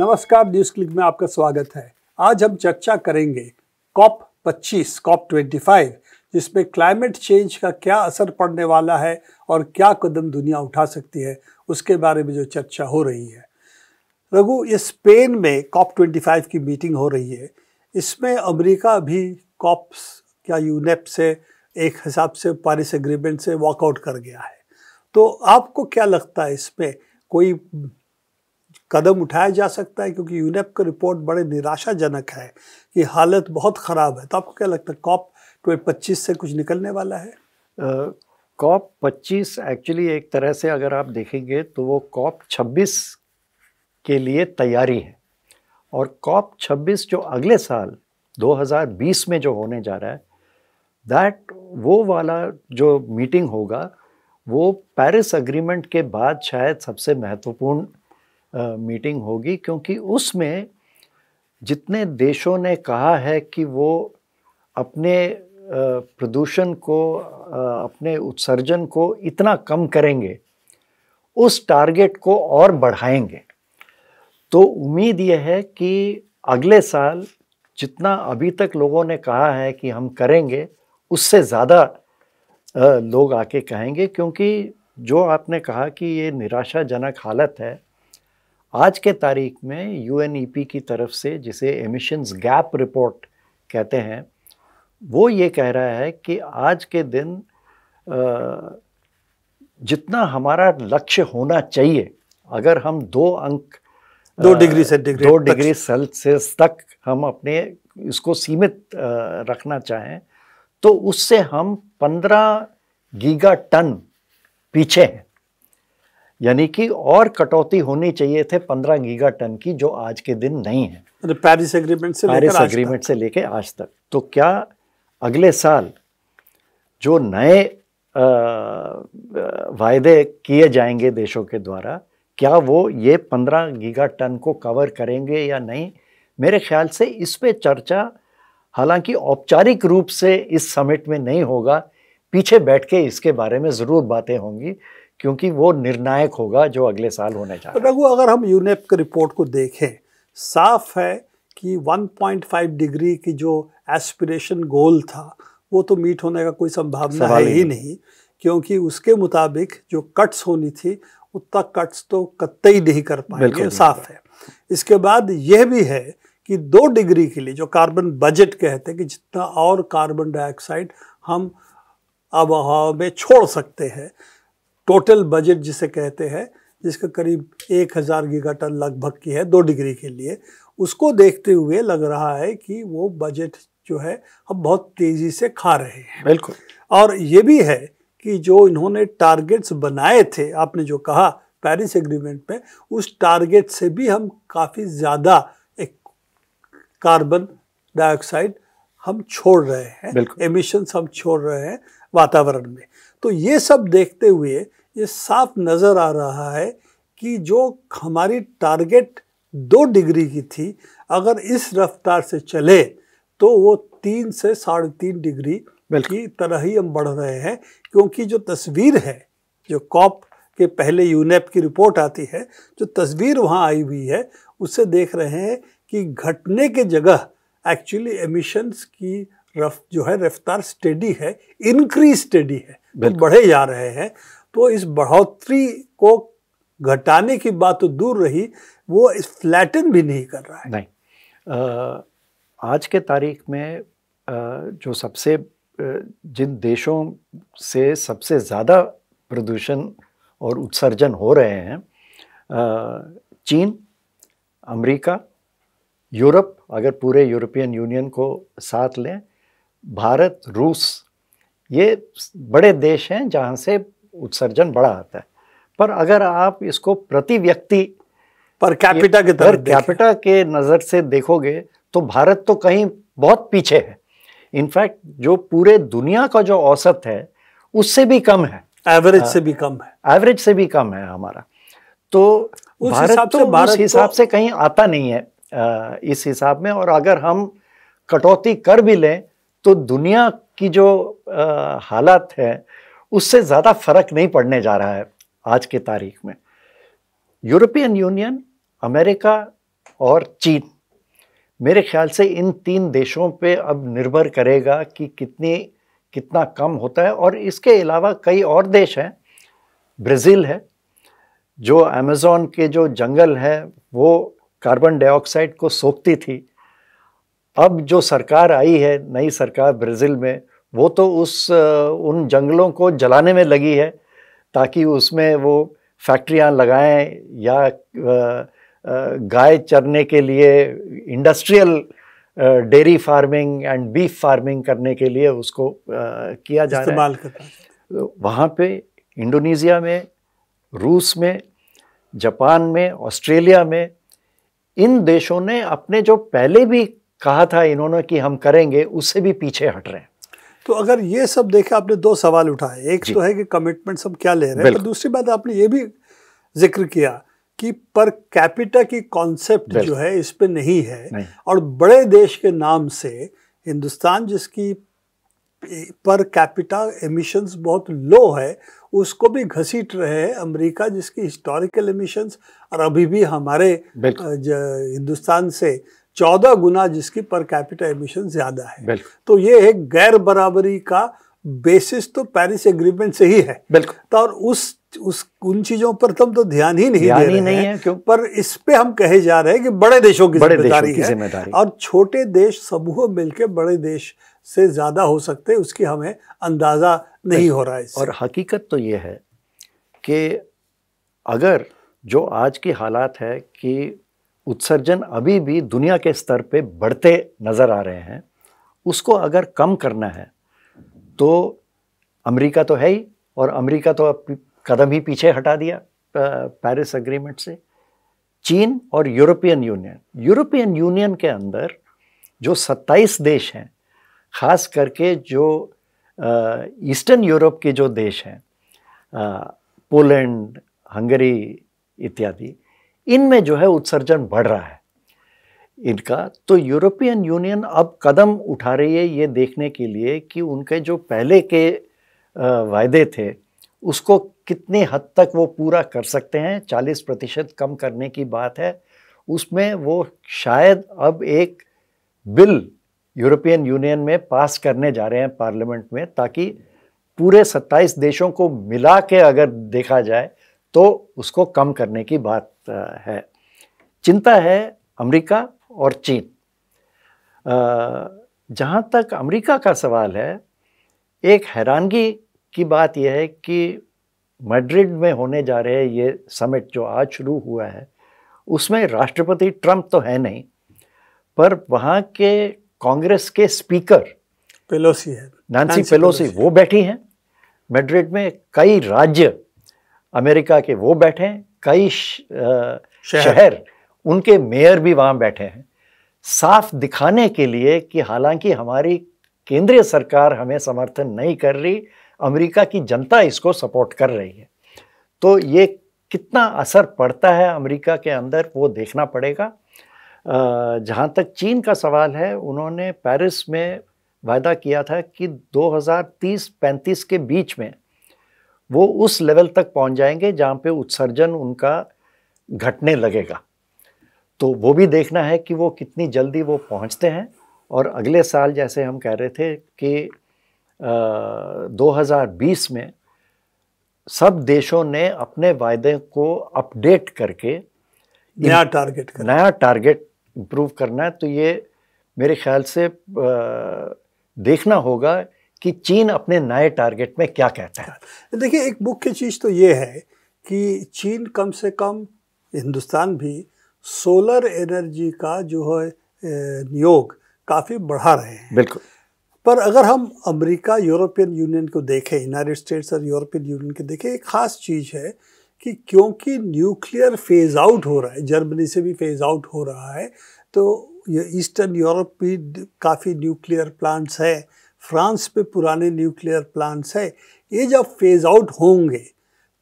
नमस्कार news click में आपका स्वागत है आज हम चर्चा करेंगे कॉप 25 कॉप 25 जिसमें क्लाइमेट चेंज का क्या असर पड़ने वाला है और क्या कदम दुनिया उठा सकती है उसके बारे में जो चर्चा हो रही है रघु ये स्पेन में कॉप 25 की मीटिंग हो रही है इसमें अमेरिका भी कॉप्स क्या यूनेप से एक हिसाब से पारिस एग्रीमेंट से वॉकआउट कर गया है तो आपको क्या लगता है इसमें कोई कदम उठाया जा सकता है क्योंकि यूनेप का रिपोर्ट बड़े निराशाजनक है कि हालत बहुत ख़राब है तो आपको क्या लगता है कॉप ट्वेंट पच्चीस से कुछ निकलने वाला है कॉप पच्चीस एक्चुअली एक तरह से अगर आप देखेंगे तो वो कॉप छब्बीस के लिए तैयारी है और कॉप छब्बीस जो अगले साल 2020 में जो होने जा रहा है दैट वो वाला जो मीटिंग होगा वो पेरिस अग्रीमेंट के बाद शायद सबसे महत्वपूर्ण मीटिंग होगी क्योंकि उसमें जितने देशों ने कहा है कि वो अपने प्रदूषण को अपने उत्सर्जन को इतना कम करेंगे उस टारगेट को और बढ़ाएंगे तो उम्मीद यह है कि अगले साल जितना अभी तक लोगों ने कहा है कि हम करेंगे उससे ज़्यादा लोग आके कहेंगे क्योंकि जो आपने कहा कि ये निराशाजनक हालत है आज के तारीख में यू e की तरफ से जिसे एमिशंस गैप रिपोर्ट कहते हैं वो ये कह रहा है कि आज के दिन जितना हमारा लक्ष्य होना चाहिए अगर हम दो अंक दो डिग्री से डिग्री दो डिग्री सेल्सियस तक हम अपने इसको सीमित रखना चाहें तो उससे हम पंद्रह गीगा टन पीछे हैं यानी कि और कटौती होनी चाहिए थे पंद्रह गीगा टन की जो आज के दिन नहीं है पैरिस मतलब एग्रीमेंट से पैरिस एग्रीमेंट से लेके आज तक तो क्या अगले साल जो नए वायदे किए जाएंगे देशों के द्वारा क्या वो ये पंद्रह गीगा टन को कवर करेंगे या नहीं मेरे ख्याल से इस पे चर्चा हालांकि औपचारिक रूप से इस समिट में नहीं होगा पीछे बैठ के इसके बारे में ज़रूर बातें होंगी क्योंकि वो निर्णायक होगा जो अगले साल होने जा रहा है रघु अगर हम यूनेप की रिपोर्ट को देखें साफ है कि 1.5 डिग्री की जो एस्पिरेशन गोल था वो तो मीट होने का कोई संभावना है ही नहीं क्योंकि उसके मुताबिक जो कट्स होनी थी उतना कट्स तो कतई नहीं कर पाएंगे साफ है इसके बाद यह भी है कि दो डिग्री के लिए जो कार्बन बजट कहते हैं कि जितना और कार्बन डाइऑक्साइड हम अब हवा में छोड़ सकते हैं टोटल बजट जिसे कहते हैं जिसका करीब एक हज़ार गीगा लगभग की है दो डिग्री के लिए उसको देखते हुए लग रहा है कि वो बजट जो है हम बहुत तेज़ी से खा रहे हैं बिल्कुल और ये भी है कि जो इन्होंने टारगेट्स बनाए थे आपने जो कहा पेरिस एग्रीमेंट में उस टारगेट से भी हम काफ़ी ज़्यादा एक कार्बन डाइऑक्साइड हम छोड़ रहे हैं एमिशंस हम छोड़ रहे हैं वातावरण में तो ये सब देखते हुए ये साफ नज़र आ रहा है कि जो हमारी टारगेट दो डिग्री की थी अगर इस रफ्तार से चले तो वो तीन से साढ़े तीन डिग्री की तरह ही हम बढ़ रहे हैं क्योंकि जो तस्वीर है जो कॉप के पहले यूनेप की रिपोर्ट आती है जो तस्वीर वहाँ आई हुई है उससे देख रहे हैं कि घटने के जगह एक्चुअली एमिशंस की रफ जो है रफ्तार स्टेडी है इंक्रीज स्टेडी है तो बढ़े जा रहे हैं तो इस बढ़ोतरी को घटाने की बात तो दूर रही वो इस फ्लैटन भी नहीं कर रहा है नहीं आ, आज के तारीख में आ, जो सबसे जिन देशों से सबसे ज़्यादा प्रदूषण और उत्सर्जन हो रहे हैं चीन अमेरिका यूरोप अगर पूरे यूरोपियन यूनियन को साथ लें भारत रूस ये बड़े देश हैं जहाँ से उत्सर्जन बड़ा आता है पर अगर आप इसको प्रति व्यक्ति पर कैपिटा के पर कैपिटा के नज़र से देखोगे तो भारत तो कहीं बहुत पीछे है इनफैक्ट जो पूरे दुनिया का जो औसत है उससे भी कम है एवरेज हाँ। से भी कम है एवरेज से भी कम है हमारा तो उस भारत तो से, तो, हिसाब से कहीं आता नहीं है इस हिसाब में और अगर हम कटौती कर भी लें तो दुनिया की जो हालात है उससे ज़्यादा फर्क नहीं पड़ने जा रहा है आज की तारीख में यूरोपियन यूनियन अमेरिका और चीन मेरे ख्याल से इन तीन देशों पे अब निर्भर करेगा कि कितनी कितना कम होता है और इसके अलावा कई और देश हैं ब्राज़ील है जो अमेज़ोन के जो जंगल है वो कार्बन डाइऑक्साइड को सोखती थी अब जो सरकार आई है नई सरकार ब्राज़ील में वो तो उस उन जंगलों को जलाने में लगी है ताकि उसमें वो फैक्ट्रियां लगाएं या गाय चरने के लिए industrial dairy farming and beef farming करने के लिए उसको किया जा रहा है वहाँ पे इंडोनेशिया में रूस में जापान में ऑस्ट्रेलिया में इन देशों ने अपने जो पहले भी कहा था इन्होंने कि हम करेंगे उससे भी पीछे हट रहे हैं तो अगर ये सब देखे आपने दो सवाल उठाए एक तो है कि कमिटमेंट हम क्या ले रहे हैं दूसरी बात आपने ये भी जिक्र किया कि पर कैपिटा की कॉन्सेप्ट जो है इस पर नहीं है नहीं। और बड़े देश के नाम से हिंदुस्तान जिसकी पर कैपिटा एमिशंस बहुत लो है उसको भी घसीट रहे हैं अमेरिका जिसकी हिस्टोरिकल एमिशंस और अभी भी हमारे हिंदुस्तान से चौदह गुना जिसकी पर कैपिटल एमिशन ज़्यादा है तो ये एक गैर बराबरी का बेसिस तो पेरिस एग्रीमेंट से ही है बिल्कुल तो और उस उस उन चीजों पर तो हम तो ध्यान ही नहीं दे रहे नहीं हैं क्यों? पर इस पे हम कहे जा रहे हैं कि बड़े देशों की जिम्मेदारी है और छोटे देश समूह मिलकर बड़े देश से ज्यादा हो सकते हैं उसकी हमें अंदाजा नहीं हो रहा है और हकीकत तो ये है कि अगर जो आज की हालात है कि उत्सर्जन अभी भी दुनिया के स्तर पे बढ़ते नज़र आ रहे हैं उसको अगर कम करना है तो अमेरिका तो है ही और अमेरिका तो अब कदम ही पीछे हटा दिया पेरिस अग्रीमेंट से चीन और यूरोपियन यूनियन यूरोपियन यूनियन के अंदर जो 27 देश हैं खास करके जो ईस्टर्न यूरोप के जो देश हैं पोलैंड हंगरी इत्यादि इनमें जो है उत्सर्जन बढ़ रहा है इनका तो यूरोपियन यूनियन अब कदम उठा रही है ये देखने के लिए कि उनके जो पहले के वायदे थे उसको कितने हद तक वो पूरा कर सकते हैं 40 प्रतिशत कम करने की बात है उसमें वो शायद अब एक बिल यूरोपियन यूनियन में पास करने जा रहे हैं पार्लियामेंट में ताकि पूरे 27 देशों को मिला के अगर देखा जाए तो उसको कम करने की बात है चिंता है अमेरिका और चीन जहाँ तक अमेरिका का सवाल है एक हैरानगी की बात यह है कि मैड्रिड में होने जा रहे ये समिट जो आज शुरू हुआ है उसमें राष्ट्रपति ट्रंप तो है नहीं पर वहाँ के कांग्रेस के स्पीकर पेलोसी है नानसी, पेलोसी, वो बैठी हैं मेड्रिड में कई राज्य अमेरिका के वो बैठे हैं कई शहर उनके मेयर भी वहाँ बैठे हैं साफ दिखाने के लिए कि हालांकि हमारी केंद्रीय सरकार हमें समर्थन नहीं कर रही अमेरिका की जनता इसको सपोर्ट कर रही है तो ये कितना असर पड़ता है अमेरिका के अंदर वो देखना पड़ेगा जहाँ तक चीन का सवाल है उन्होंने पेरिस में वायदा किया था कि 2030-35 के बीच में वो उस लेवल तक पहुँच जाएंगे जहाँ पे उत्सर्जन उनका घटने लगेगा तो वो भी देखना है कि वो कितनी जल्दी वो पहुँचते हैं और अगले साल जैसे हम कह रहे थे कि आ, 2020 में सब देशों ने अपने वायदे को अपडेट करके नया टारगेट नया टारगेट इम्प्रूव करना है तो ये मेरे ख्याल से देखना होगा कि चीन अपने नए टारगेट में क्या कहता है हाँ, देखिए एक मुख्य चीज़ तो ये है कि चीन कम से कम हिंदुस्तान भी सोलर एनर्जी का जो है नियोग काफ़ी बढ़ा रहे हैं बिल्कुल पर अगर हम अमेरिका यूरोपियन यूनियन को देखें यूनाइटेड स्टेट्स और यूरोपियन यूनियन के देखें एक ख़ास चीज़ है कि क्योंकि न्यूक्लियर फेज आउट हो रहा है जर्मनी से भी फेज आउट हो रहा है तो ये ईस्टर्न यूरोप भी काफ़ी न्यूक्लियर प्लांट्स है फ्रांस पे पुराने न्यूक्लियर प्लांट्स है ये जब फेज आउट होंगे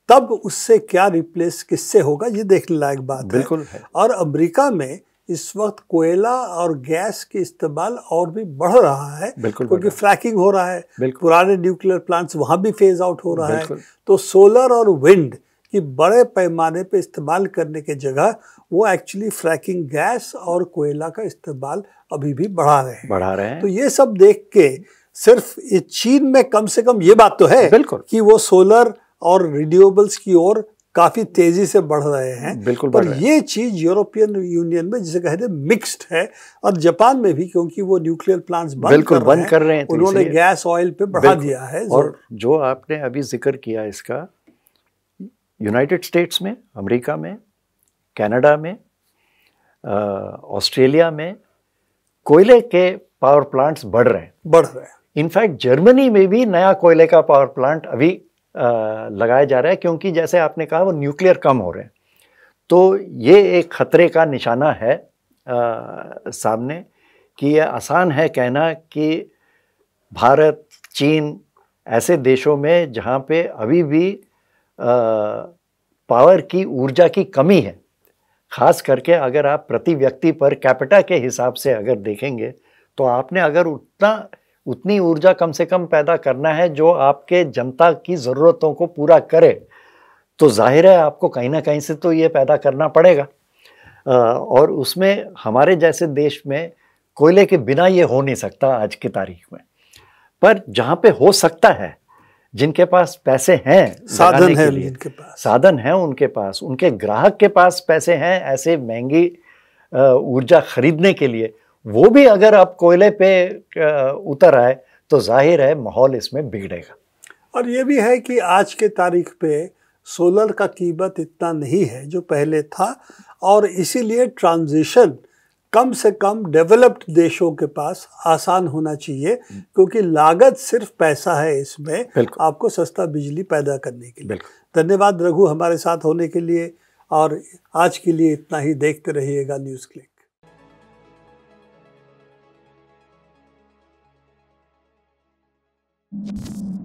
तब उससे क्या रिप्लेस किससे होगा ये देखने लायक बात है।, है और अमेरिका में इस वक्त कोयला और गैस के इस्तेमाल और भी बढ़ रहा है क्योंकि फ्रैकिंग हो रहा है पुराने न्यूक्लियर प्लांट्स वहाँ भी फेज आउट हो रहा है तो सोलर और विंड कि बड़े पैमाने पे इस्तेमाल करने के जगह वो एक्चुअली फ्रैकिंग गैस और कोयला का इस्तेमाल अभी भी बढ़ा रहे हैं बढ़ा रहे हैं तो ये सब देख के सिर्फ ये चीन में कम से कम ये बात तो है बिल्कुल कि वो सोलर और रिन्यूएबल्स की ओर काफी तेजी से बढ़ रहे हैं बिल्कुल पर ये चीज यूरोपियन यूनियन में जिसे कहते हैं मिक्स्ड है और जापान में भी क्योंकि वो न्यूक्लियर प्लांट्स बंद कर बंद कर रहे हैं तो उन्होंने गैस ऑयल पे बढ़ा दिया है और जो आपने अभी जिक्र किया इसका यूनाइटेड स्टेट्स में अमेरिका में कनाडा में ऑस्ट्रेलिया में कोयले के पावर प्लांट्स बढ़ रहे हैं बढ़ रहे हैं इनफैक्ट जर्मनी में भी नया कोयले का पावर प्लांट अभी लगाया जा रहा है क्योंकि जैसे आपने कहा वो न्यूक्लियर कम हो रहे हैं तो ये एक ख़तरे का निशाना है आ, सामने कि यह आसान है कहना कि भारत चीन ऐसे देशों में जहाँ पे अभी भी पावर की ऊर्जा की कमी है खास करके अगर आप प्रति व्यक्ति पर कैपिटा के हिसाब से अगर देखेंगे तो आपने अगर उतना उतनी ऊर्जा कम से कम पैदा करना है जो आपके जनता की ज़रूरतों को पूरा करे तो जाहिर है आपको कहीं ना कहीं से तो ये पैदा करना पड़ेगा और उसमें हमारे जैसे देश में कोयले के बिना ये हो नहीं सकता आज की तारीख में पर जहाँ पे हो सकता है जिनके पास पैसे हैं साधन है जिनके पास साधन है उनके पास उनके ग्राहक के पास पैसे हैं ऐसे महंगी ऊर्जा खरीदने के लिए वो भी अगर आप कोयले पे उतर आए तो जाहिर है माहौल इसमें बिगड़ेगा और ये भी है कि आज के तारीख पे सोलर का कीमत इतना नहीं है जो पहले था और इसीलिए ट्रांजिशन कम से कम डेवलप्ड देशों के पास आसान होना चाहिए हम्म। क्योंकि लागत सिर्फ पैसा है इसमें आपको सस्ता बिजली पैदा करने के लिए धन्यवाद रघु हमारे साथ होने के लिए और आज के लिए इतना ही देखते रहिएगा न्यूज़ क्लिक Thank you.